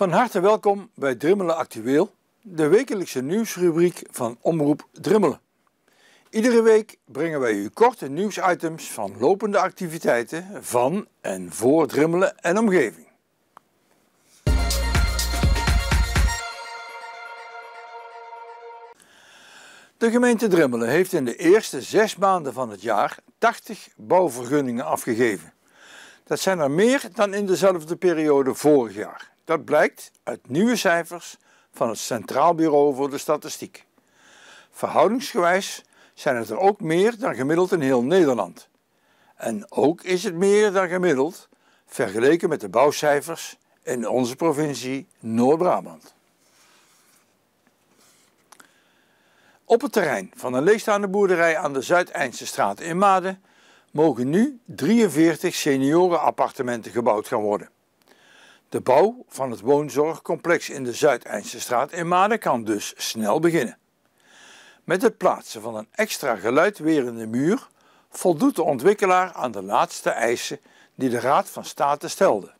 Van harte welkom bij Drimmelen Actueel, de wekelijkse nieuwsrubriek van Omroep Drimmelen. Iedere week brengen wij u korte nieuwsitems van lopende activiteiten van en voor Drimmelen en omgeving. De gemeente Drimmelen heeft in de eerste zes maanden van het jaar 80 bouwvergunningen afgegeven. Dat zijn er meer dan in dezelfde periode vorig jaar. Dat blijkt uit nieuwe cijfers van het Centraal Bureau voor de Statistiek. Verhoudingsgewijs zijn het er ook meer dan gemiddeld in heel Nederland. En ook is het meer dan gemiddeld vergeleken met de bouwcijfers in onze provincie Noord-Brabant. Op het terrein van een leegstaande boerderij aan de Zuid-Eindse straat in Maden mogen nu 43 seniorenappartementen gebouwd gaan worden. De bouw van het woonzorgcomplex in de zuid Straat in Maden kan dus snel beginnen. Met het plaatsen van een extra geluidwerende muur voldoet de ontwikkelaar aan de laatste eisen die de Raad van State stelde.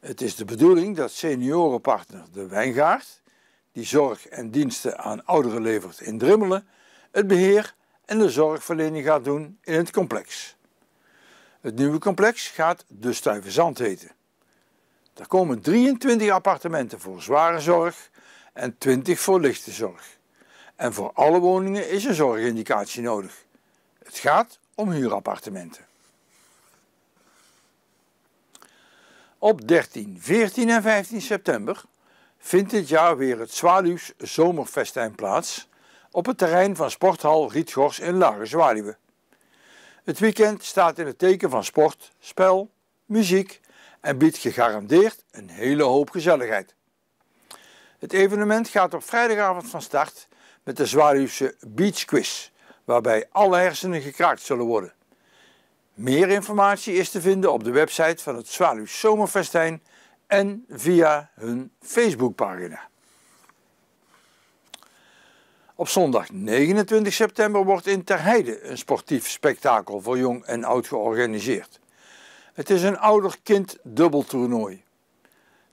Het is de bedoeling dat seniorenpartner De Wijngaard, die zorg en diensten aan ouderen levert in Drimmelen, het beheer en de zorgverlening gaat doen in het complex. Het nieuwe complex gaat De Stuyvesant heten. Er komen 23 appartementen voor zware zorg en 20 voor lichte zorg. En voor alle woningen is een zorgindicatie nodig. Het gaat om huurappartementen. Op 13, 14 en 15 september vindt dit jaar weer het Zwaluws Zomerfestijn plaats op het terrein van sporthal Rietgors in Lage Zwaluwe. Het weekend staat in het teken van sport, spel, muziek en biedt gegarandeerd een hele hoop gezelligheid. Het evenement gaat op vrijdagavond van start met de Zwaluwse Beach Quiz, waarbij alle hersenen gekraakt zullen worden. Meer informatie is te vinden op de website van het Zwaluws Zomerfestijn en via hun Facebookpagina. Op zondag 29 september wordt in Terheide een sportief spektakel voor jong en oud georganiseerd. Het is een ouder-kind dubbeltoernooi.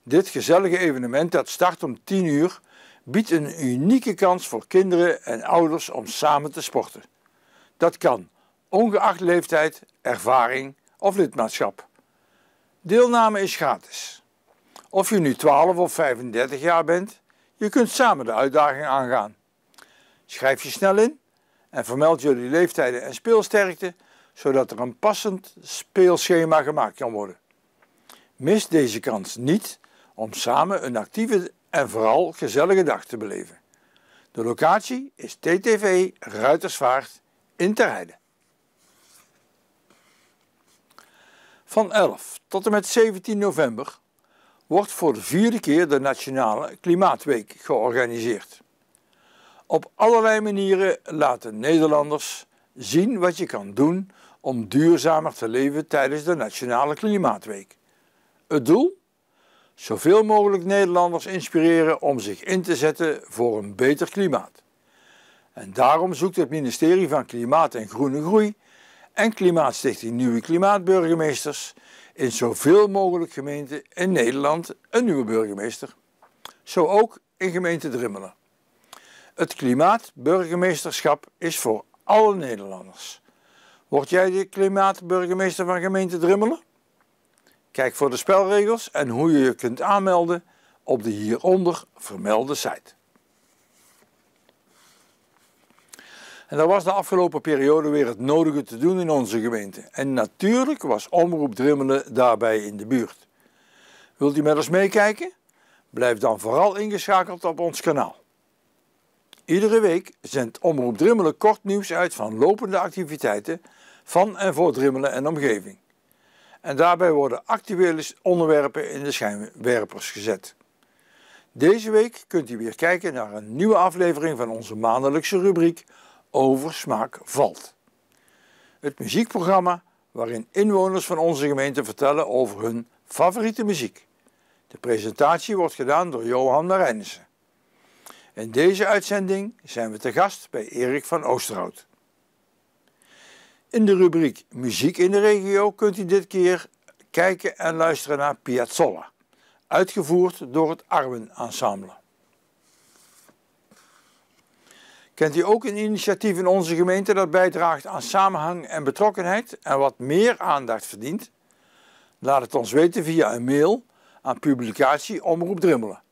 Dit gezellige evenement dat start om 10 uur biedt een unieke kans voor kinderen en ouders om samen te sporten. Dat kan, ongeacht leeftijd, ervaring of lidmaatschap. Deelname is gratis. Of je nu 12 of 35 jaar bent, je kunt samen de uitdaging aangaan. Schrijf je snel in en vermeld jullie leeftijden en speelsterkte zodat er een passend speelschema gemaakt kan worden. Mis deze kans niet om samen een actieve en vooral gezellige dag te beleven. De locatie is TTV Ruitersvaart in Terheide. Van 11 tot en met 17 november wordt voor de vierde keer de Nationale Klimaatweek georganiseerd. Op allerlei manieren laten Nederlanders zien wat je kan doen om duurzamer te leven tijdens de Nationale Klimaatweek. Het doel? Zoveel mogelijk Nederlanders inspireren om zich in te zetten voor een beter klimaat. En daarom zoekt het ministerie van Klimaat en Groene Groei en Klimaatstichting Nieuwe Klimaatburgemeesters in zoveel mogelijk gemeenten in Nederland een nieuwe burgemeester. Zo ook in gemeente Drimmelen. Het klimaatburgemeesterschap is voor alle Nederlanders. Word jij de klimaatburgemeester van gemeente Drimmelen? Kijk voor de spelregels en hoe je je kunt aanmelden op de hieronder vermelde site. En er was de afgelopen periode weer het nodige te doen in onze gemeente. En natuurlijk was Omroep Drimmelen daarbij in de buurt. Wilt u met ons meekijken? Blijf dan vooral ingeschakeld op ons kanaal. Iedere week zendt Omroep Drimmelen kort nieuws uit van lopende activiteiten van en voor Drimmelen en omgeving. En daarbij worden actuele onderwerpen in de schijnwerpers gezet. Deze week kunt u weer kijken naar een nieuwe aflevering van onze maandelijkse rubriek Over Smaak Valt. Het muziekprogramma waarin inwoners van onze gemeente vertellen over hun favoriete muziek. De presentatie wordt gedaan door Johan Rijnissen. In deze uitzending zijn we te gast bij Erik van Oosterhout. In de rubriek Muziek in de regio kunt u dit keer kijken en luisteren naar Piazzolla, uitgevoerd door het Arwen Ensemble. Kent u ook een initiatief in onze gemeente dat bijdraagt aan samenhang en betrokkenheid en wat meer aandacht verdient? Laat het ons weten via een mail aan publicatie Omroep Drimmelen.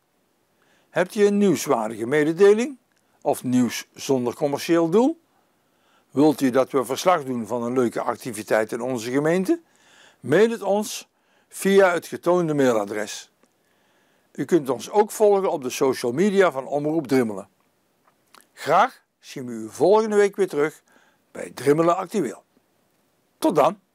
Hebt u een nieuwswaardige mededeling of nieuws zonder commercieel doel? Wilt u dat we verslag doen van een leuke activiteit in onze gemeente? Mail het ons via het getoonde mailadres. U kunt ons ook volgen op de social media van Omroep Drimmelen. Graag zien we u volgende week weer terug bij Drimmelen Actueel. Tot dan!